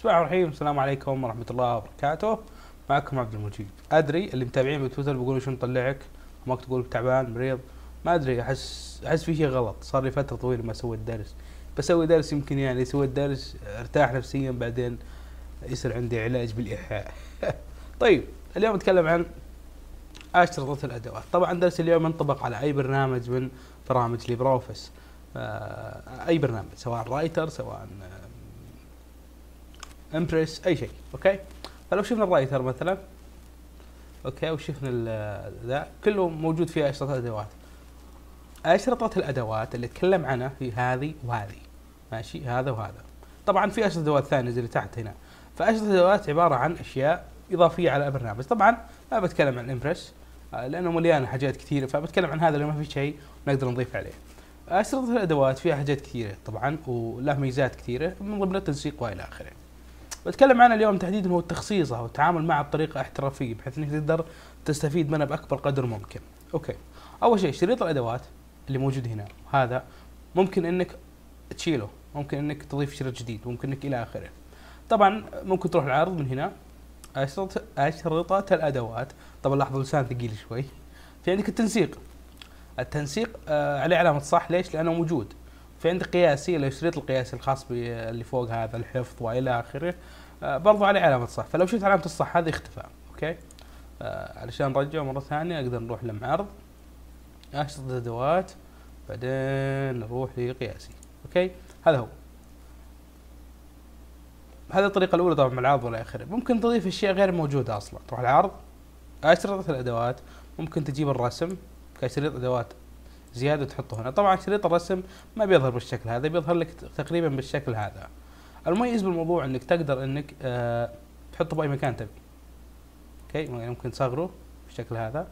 بسم الله الرحمن الرحيم السلام عليكم ورحمه الله وبركاته معكم عبد المجيد ادري اللي متابعين بتويتر بيقولوا شو نطلعك ما تقول تعبان مريض ما ادري احس احس في شيء غلط صار لي فتره طويله ما سويت درس بسوي درس يمكن يعني سويت درس ارتاح نفسيا بعدين يصير عندي علاج بالايحاء طيب اليوم نتكلم عن اشرطه الادوات طبعا درس اليوم ينطبق على اي برنامج من برامج ليبروفيس آه، اي برنامج سواء رايتر سواء امبريس اي شيء اوكي فلو شفنا الرايتر مثلا اوكي وشفنا ذا كله موجود فيها اشرطه ادوات اشرطه الادوات اللي اتكلم عنها هي هذه وهذه ماشي هذا وهذا طبعا في اشرطه ادوات ثانيه زي اللي تحت هنا فاشرطه الادوات عباره عن اشياء اضافيه على البرنامج طبعا ما بتكلم عن الامبرس آه، لانه مليان حاجات كثيره فبتكلم عن هذا اللي ما في شيء نقدر نضيف عليه اشرطه الادوات فيها حاجات كثيره طبعا ولها ميزات كثيره من ضمنها التنسيق والى اخره بتكلم عنه اليوم تحديدا هو التخصيصها والتعامل معها بطريقه احترافيه بحيث انك تقدر تستفيد منها باكبر قدر ممكن. اوكي. اول شيء شريط الادوات اللي موجود هنا هذا ممكن انك تشيله، ممكن انك تضيف شريط جديد، ممكن انك الى اخره. طبعا ممكن تروح العرض من هنا اشرطه الادوات، طبعا لاحظوا لسان ثقيل شوي. في عندك التنسيق. التنسيق آه عليه علامه صح ليش؟ لانه موجود. في عندك قياسي الشريط القياسي الخاص باللي فوق هذا الحفظ والى اخره آه، برضو عليه علامه صح فلو شفت علامه الصح هذه اختفى اوكي آه، علشان نرجعه مره ثانيه اقدر نروح لمعرض اشرطه ادوات بعدين نروح لقياسي اوكي هذا هو هذه الطريقه الاولى طبعا مع العرض والى اخره ممكن تضيف اشياء غير موجوده اصلا تروح العرض اشرطه الادوات ممكن تجيب الرسم كشريط ادوات زياده تحطه هنا طبعا شريط الرسم ما بيظهر بالشكل هذا بيظهر لك تقريبا بالشكل هذا المميز بالموضوع انك تقدر انك آه تحطه باي مكان تبي اوكي يعني ممكن تصغره بالشكل هذا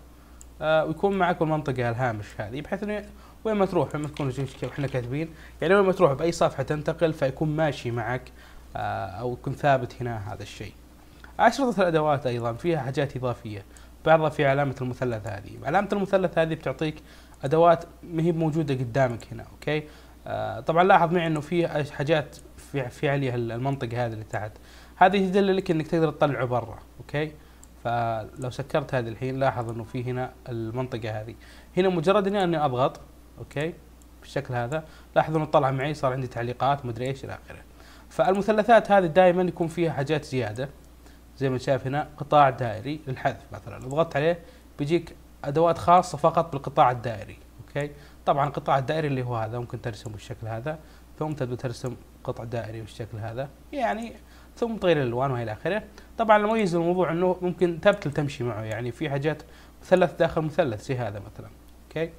آه ويكون معك المنطقه الهامش هذه بحيث انه وين ما تروح لما تكون احنا كاتبين يعني وين ما تروح باي صفحه تنتقل فيكون ماشي معك آه او يكون ثابت هنا هذا الشيء اشرطه الادوات ايضا فيها حاجات اضافيه بعضها في علامه المثلث هذه علامه المثلث هذه بتعطيك ادوات ما هي موجوده قدامك هنا اوكي آه طبعا لاحظ معي انه في حاجات في في عليها المنطقه هذه اللي تحت هذه تدل لك انك تقدر تطلعه برا اوكي فلو سكرت هذه الحين لاحظ انه في هنا المنطقه هذه هنا مجرد اني اني اضغط اوكي بالشكل هذا لاحظ انه طلع معي صار عندي تعليقات مدري ايش الى اخره فالمثلثات هذه دائما يكون فيها حاجات زياده زي ما شايف هنا قطاع دائري للحذف مثلا لو ضغطت عليه بيجيك ادوات خاصه فقط بالقطاع الدائري اوكي طبعا القطاع الدائري اللي هو هذا ممكن ترسم بالشكل هذا ثم تبدا ترسم قطع دائري بالشكل هذا يعني ثم تغير الالوان والى اخره طبعا المميز الموضوع انه ممكن تبتل تمشي معه يعني في حاجات مثلث داخل مثلث زي هذا مثلا اوكي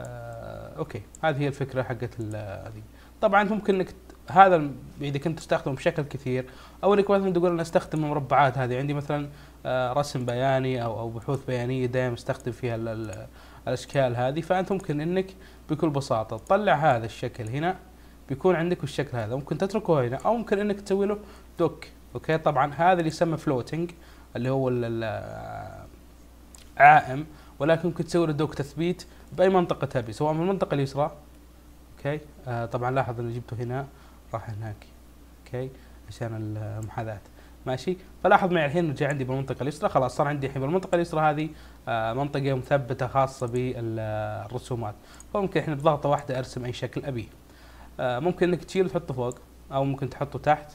آه اوكي هذه هي الفكره حقت هذه طبعا ممكن انك هذا اذا كنت تستخدمه بشكل كثير او انك مثلا تقول انا استخدم المربعات هذه عندي مثلا آه، رسم بياني او او بحوث بيانيه دائما استخدم فيها الاشكال هذه فانت ممكن انك بكل بساطه تطلع هذا الشكل هنا بيكون عندك الشكل هذا ممكن تتركه هنا او ممكن انك تسوي له دوك اوكي طبعا هذا اللي يسمى فلوتنج اللي هو عائم ولكن ممكن تسوي له دوك تثبيت باي منطقه تبي سواء من المنطقه اليسرى اوكي آه طبعا لاحظ اني جبته هنا راح هناك اوكي عشان المحاذاه ماشي فلاحظ معي الحين رجع عندي بالمنطقه اليسرى خلاص صار عندي الحين بالمنطقه اليسرى هذه آه، منطقه مثبته خاصه بالرسومات فممكن الحين بضغطه واحده ارسم اي شكل ابيه آه، ممكن انك تشيله وتحطه فوق او ممكن تحطه تحت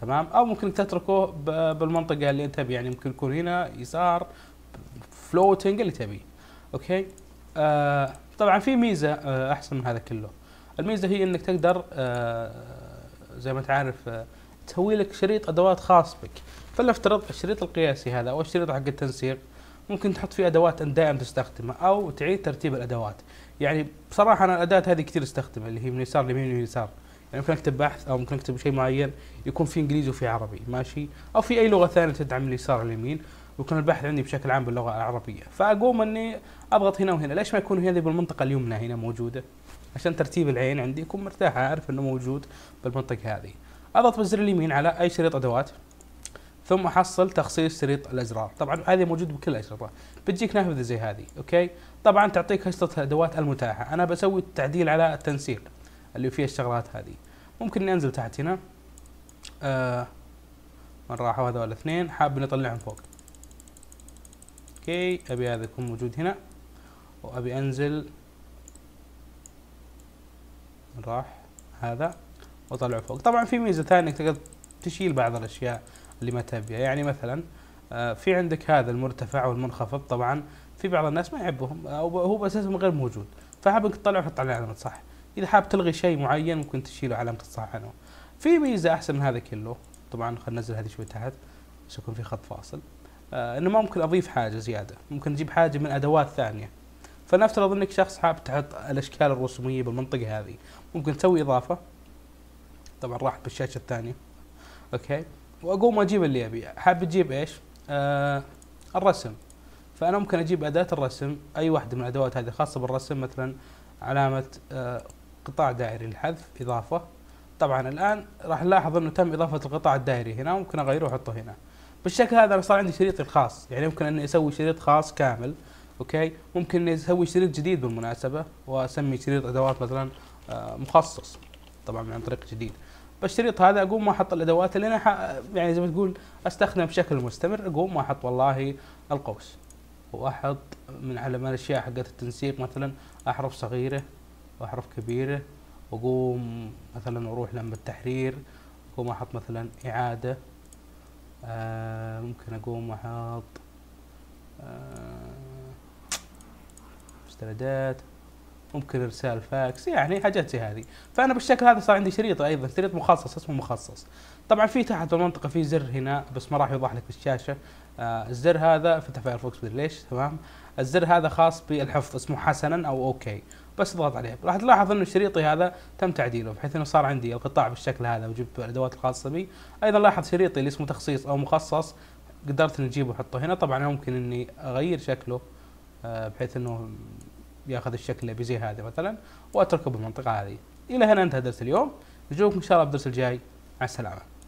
تمام او ممكن تتركه بالمنطقه اللي انت يعني ممكن يكون هنا يسار فلوتنج اللي تبيه اوكي آه، طبعا في ميزه احسن من هذا كله الميزه هي انك تقدر زي ما تعرف تسوي لك شريط ادوات خاص بك فلنفترض الشريط القياسي هذا او الشريط حق التنسيق ممكن تحط فيه ادوات انت دائما تستخدمها او تعيد ترتيب الادوات يعني بصراحه انا الاداه هذه كثير استخدمها اللي هي من يسار لمين ويسار يعني ممكن اكتب بحث او ممكن اكتب شيء معين يكون في انجليزي وفي عربي ماشي او في اي لغه ثانيه تدعم اليسار اليمين ويكون البحث عندي بشكل عام باللغه العربيه فاقوم اني اضغط هنا وهنا ليش ما يكون هذه بالمنطقه اليمنى هنا موجوده عشان ترتيب العين عندي يكون مرتاح اعرف انه موجود بالمنطقه هذه اضغط بالزر اليمين على اي شريط ادوات ثم احصل تخصيص شريط الازرار طبعا هذه موجود بكل الاشرطه بتجيك نافذه زي هذه اوكي طبعا تعطيك اشرطه الادوات المتاحه انا بسوي التعديل على التنسيق اللي فيه الشغلات هذه ممكن ننزل انزل تحت هنا آه من راحوا هذول الاثنين حاب نطلعهم فوق اوكي ابي هذا يكون موجود هنا وابي انزل راح هذا واطلعه فوق طبعا في ميزه ثانيه تقدر تشيل بعض الاشياء اللي ما تبيها يعني مثلا آه، في عندك هذا المرتفع والمنخفض طبعا في بعض الناس ما يحبهم او هو اساسا غير موجود انك تطلعه وتحط عليه علامه صح اذا حاب تلغي شيء معين ممكن تشيله علامه الصح عنه في ميزه احسن من هذا كله طبعا خلينا ننزل هذه شوي تحت بس يكون في خط فاصل آه انه ما ممكن اضيف حاجه زياده ممكن اجيب حاجه من ادوات ثانيه فلنفترض انك شخص حاب تحط الاشكال الرسوميه بالمنطقه هذه ممكن تسوي اضافه طبعا راحت بالشاشه الثانيه اوكي واقوم اجيب اللي ابي حاب اجيب ايش آه الرسم فانا ممكن اجيب اداه الرسم اي واحده من الادوات هذه خاصه بالرسم مثلا علامه آه قطاع دائري للحذف اضافه طبعا الان راح نلاحظ انه تم اضافه القطاع الدائري هنا ممكن اغيره واحطه هنا بالشكل هذا انا صار عندي شريطي الخاص يعني ممكن اني اسوي شريط خاص كامل اوكي ممكن اني اسوي شريط جديد بالمناسبه واسمي شريط ادوات مثلا آه، مخصص طبعا عن طريق جديد بالشريط هذا اقوم احط الادوات اللي انا يعني زي ما تقول استخدمها بشكل مستمر اقوم احط والله القوس واحط من على الاشياء حقت التنسيق مثلا احرف صغيره واحرف كبيره واقوم مثلا اروح لما التحرير اقوم احط مثلا اعاده آه ممكن اقوم احط آه مستندات ممكن ارسال فاكس يعني حاجات زي هذه فانا بالشكل هذا صار عندي شريط ايضا شريط مخصص اسمه مخصص طبعا في تحت المنطقه في زر هنا بس ما راح يوضح لك بالشاشه آه الزر هذا فتح فايرفوكس ليش تمام الزر هذا خاص بالحفظ اسمه حسنا او اوكي بس اضغط عليه راح تلاحظ انه شريطي هذا تم تعديله بحيث انه صار عندي القطاع بالشكل هذا وجبت الادوات الخاصه بي ايضا لاحظ شريطي اللي اسمه تخصيص او مخصص قدرت اني اجيبه واحطه هنا طبعا ممكن اني اغير شكله آه، بحيث انه ياخذ الشكل اللي زي هذا مثلا واتركه بالمنطقه هذه الى هنا انتهى درس اليوم نشوفكم ان شاء الله بالدرس الجاي مع السلامه